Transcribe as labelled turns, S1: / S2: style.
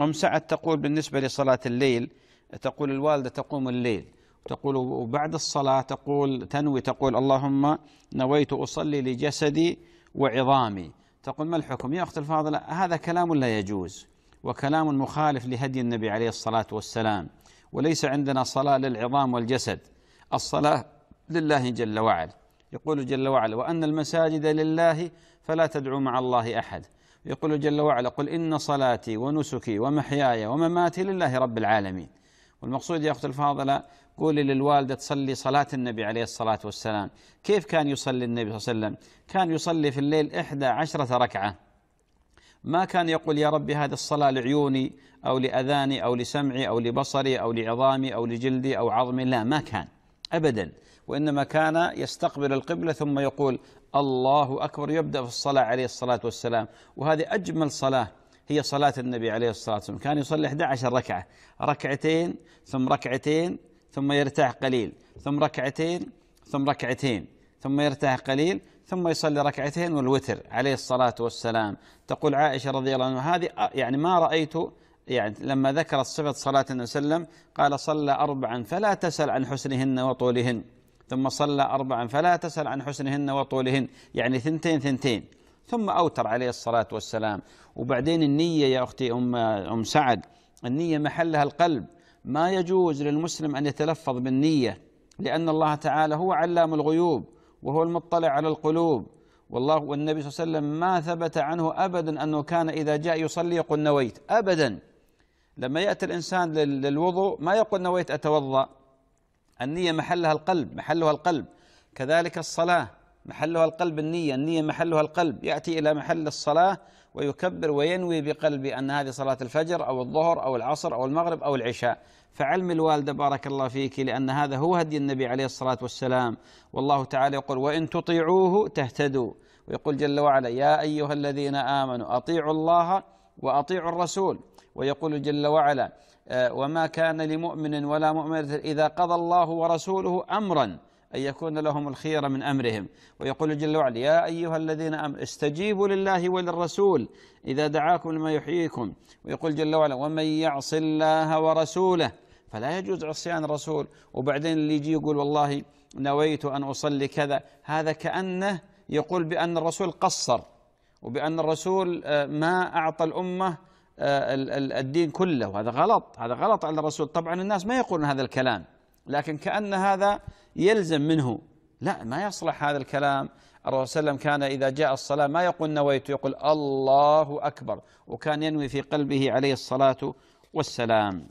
S1: أم سعد تقول بالنسبة لصلاة الليل تقول الوالدة تقوم الليل تقول وبعد الصلاة تقول تنوي تقول اللهم نويت أصلي لجسدي وعظامي تقول ما الحكم يا أخت الفاضلة هذا كلام لا يجوز وكلام مخالف لهدي النبي عليه الصلاة والسلام وليس عندنا صلاة للعظام والجسد الصلاة لله جل وعلا يقول جل وعلا وأن المساجد لله فلا تدعو مع الله أحد يقول جل وعلا قل إن صلاتي ونسكي ومحياي ومماتي لله رب العالمين والمقصود يا أختي الفاضلة قولي للوالدة تصلي صلاة النبي عليه الصلاة والسلام كيف كان يصلي النبي صلى الله عليه وسلم كان يصلي في الليل إحدى عشرة ركعة ما كان يقول يا ربي هذه الصلاة لعيوني أو لأذاني أو لسمعي أو لبصري أو لعظامي أو لجلدي أو عظمي لا ما كان أبدا وإنما كان يستقبل القبلة ثم يقول الله أكبر يبدأ في الصلاة عليه الصلاة والسلام وهذه أجمل صلاة هي صلاة النبي عليه الصلاة والسلام كان يصلي 11 ركعة ركعتين ثم ركعتين ثم يرتاح قليل ثم ركعتين ثم ركعتين ثم يرتاح قليل ثم يصلي ركعتين والوتر عليه الصلاة والسلام تقول عائشة رضي الله عنها هذه يعني ما رأيت يعني لما ذكر صفة صلاة النبي صلى الله عليه وسلم قال صلى أربعا فلا تسأل عن حسنهن وطولهن ثم صلى أربعا فلا تسأل عن حسنهن وطولهن يعني ثنتين ثنتين ثم أوتر عليه الصلاة والسلام وبعدين النية يا أختي أم, أم سعد النية محلها القلب ما يجوز للمسلم أن يتلفظ بالنية لأن الله تعالى هو علام الغيوب وهو المطلع على القلوب والله والنبي صلى الله عليه وسلم ما ثبت عنه أبدا أنه كان إذا جاء يصلي يقول نويت أبدا لما يأتي الإنسان للوضوء ما يقول نويت أتوضأ النية محلها القلب محلها القلب كذلك الصلاة محلها القلب النية النية محلها القلب يأتي إلى محل الصلاة ويكبر وينوي بقلبه أن هذه صلاة الفجر أو الظهر أو العصر أو المغرب أو العشاء فعلم الوالدة بارك الله فيك لأن هذا هو هدي النبي عليه الصلاة والسلام والله تعالى يقول وإن تطيعوه تهتدوا ويقول جل وعلا يا أيها الذين آمنوا أطيعوا الله وأطيعوا الرسول ويقول جل وعلا آه، وما كان لمؤمن ولا مؤمنة إذا قضى الله ورسوله أمرا أن يكون لهم الخير من أمرهم ويقول جل وعلا يا أيها الذين أمنوا استجيبوا لله وللرسول إذا دعاكم لما يحييكم ويقول جل وعلا ومن يعص الله ورسوله فلا يجوز عصيان الرسول وبعدين اللي يجي يقول والله نويت أن أصلي كذا هذا كأنه يقول بأن الرسول قصر وبأن الرسول آه، ما أعطى الأمة آه، الدين كله وهذا غلط هذا غلط على الرسول طبعا الناس ما يقولون هذا الكلام لكن كأن هذا يلزم منه لا ما يصلح هذا الكلام الرسول صلى الله عليه وسلم كان إذا جاء الصلاة ما يقول نويت يقول الله أكبر وكان ينوي في قلبه عليه الصلاة والسلام